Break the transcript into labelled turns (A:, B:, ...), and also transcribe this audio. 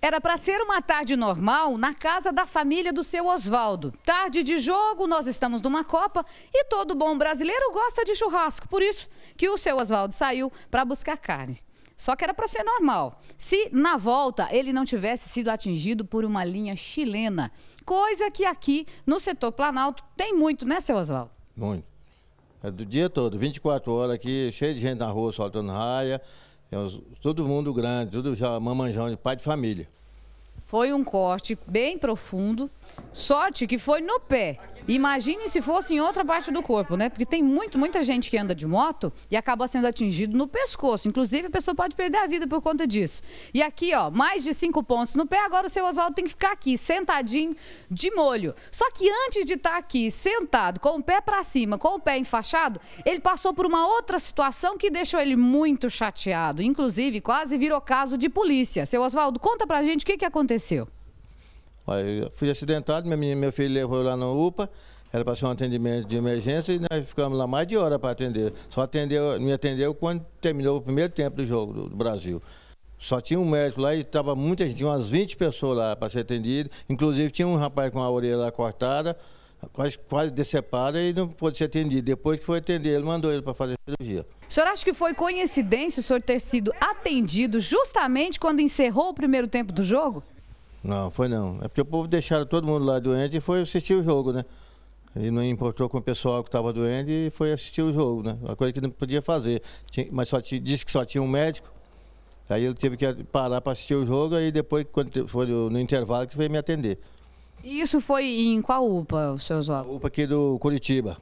A: Era para ser uma tarde normal na casa da família do seu Oswaldo. Tarde de jogo, nós estamos numa Copa e todo bom brasileiro gosta de churrasco. Por isso que o seu Oswaldo saiu para buscar carne. Só que era para ser normal. Se na volta ele não tivesse sido atingido por uma linha chilena, coisa que aqui no setor Planalto tem muito, né, seu Oswaldo?
B: Muito. É do dia todo, 24 horas aqui, cheio de gente na rua soltando raia. É todo mundo grande, tudo já mamanjão, pai de família.
A: Foi um corte bem profundo, sorte que foi no pé. Imagine se fosse em outra parte do corpo, né? Porque tem muito, muita gente que anda de moto e acaba sendo atingido no pescoço. Inclusive, a pessoa pode perder a vida por conta disso. E aqui, ó, mais de cinco pontos no pé. Agora o seu Oswaldo tem que ficar aqui, sentadinho, de molho. Só que antes de estar tá aqui, sentado, com o pé para cima, com o pé enfaixado, ele passou por uma outra situação que deixou ele muito chateado. Inclusive, quase virou caso de polícia. Seu Oswaldo, conta pra gente o que, que aconteceu
B: fui acidentado, meu, meu filho levou lá na UPA, era para ser um atendimento de emergência e nós ficamos lá mais de hora para atender. Só atendeu, me atendeu quando terminou o primeiro tempo do jogo do, do Brasil. Só tinha um médico lá e estava muita gente, tinha umas 20 pessoas lá para ser atendido. Inclusive tinha um rapaz com a orelha cortada, quase, quase decepada e não pôde ser atendido. Depois que foi atender, ele mandou ele para fazer cirurgia.
A: O senhor acha que foi coincidência o senhor ter sido atendido justamente quando encerrou o primeiro tempo do
B: jogo? Não, foi não. É porque o povo deixaram todo mundo lá doente e foi assistir o jogo, né? E não importou com o pessoal que estava doente e foi assistir o jogo, né? Uma coisa que não podia fazer. Tinha, mas só tinha, disse que só tinha um médico. Aí ele teve que parar para assistir o jogo, e depois, quando foi no intervalo, que veio me atender.
A: E isso foi em qual UPA, o senhor? Oswaldo? UPA
B: aqui do Curitiba.